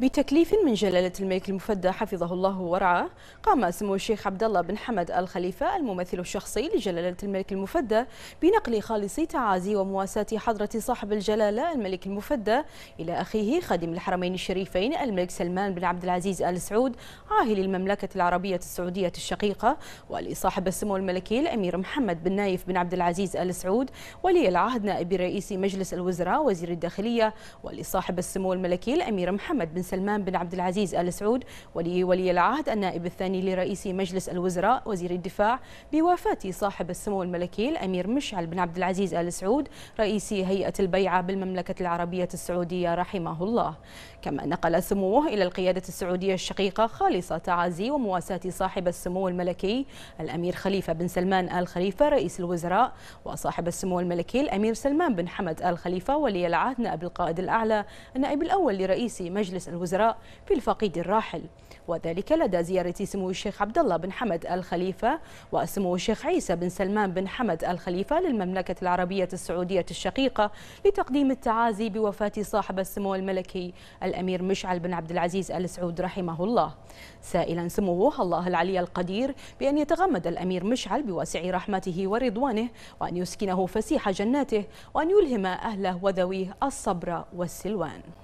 بتكليف من جلالة الملك المفدى حفظه الله ورعاه قام سمو الشيخ عبد الله بن حمد الخليفة الممثل الشخصي لجلالة الملك المفدى بنقل خالص تعازي ومواساة حضرة صاحب الجلالة الملك المفدى إلى أخيه خادم الحرمين الشريفين الملك سلمان بن عبد العزيز آل سعود عاهل المملكة العربية السعودية الشقيقة ولصاحب السمو الملكي الأمير محمد بن نايف بن عبد العزيز آل سعود ولي العهد نائب رئيس مجلس الوزراء وزير الداخلية ولصاحب السمو الملكي الأمير محمد بن سلمان بن عبد العزيز آل سعود ولي ولي العهد النائب الثاني لرئيس مجلس الوزراء وزير الدفاع بوفاة صاحب السمو الملكي الأمير مشعل بن عبد العزيز آل سعود رئيس هيئة البيعة بالمملكة العربية السعودية رحمه الله كما نقل سموه إلى القيادة السعودية الشقيقة خالصة تعازي ومواساة صاحب السمو الملكي الأمير خليفة بن سلمان آل خليفة رئيس الوزراء وصاحب السمو الملكي الأمير سلمان بن حمد آل خليفة ولي العهد نائب القائد الأعلى النائب الأول لرئيس مجلس الوزراء في الفقيد الراحل وذلك لدى زيارة سمو الشيخ عبد الله بن حمد الخليفة وسمو الشيخ عيسى بن سلمان بن حمد الخليفة للمملكة العربية السعودية الشقيقة لتقديم التعازي بوفاة صاحب السمو الملكي الأمير مشعل بن عبد العزيز آل سعود رحمه الله سائلا سموه الله العلي القدير بأن يتغمد الأمير مشعل بواسع رحمته ورضوانه وأن يسكنه فسيح جناته وأن يلهم أهله وذويه الصبر والسلوان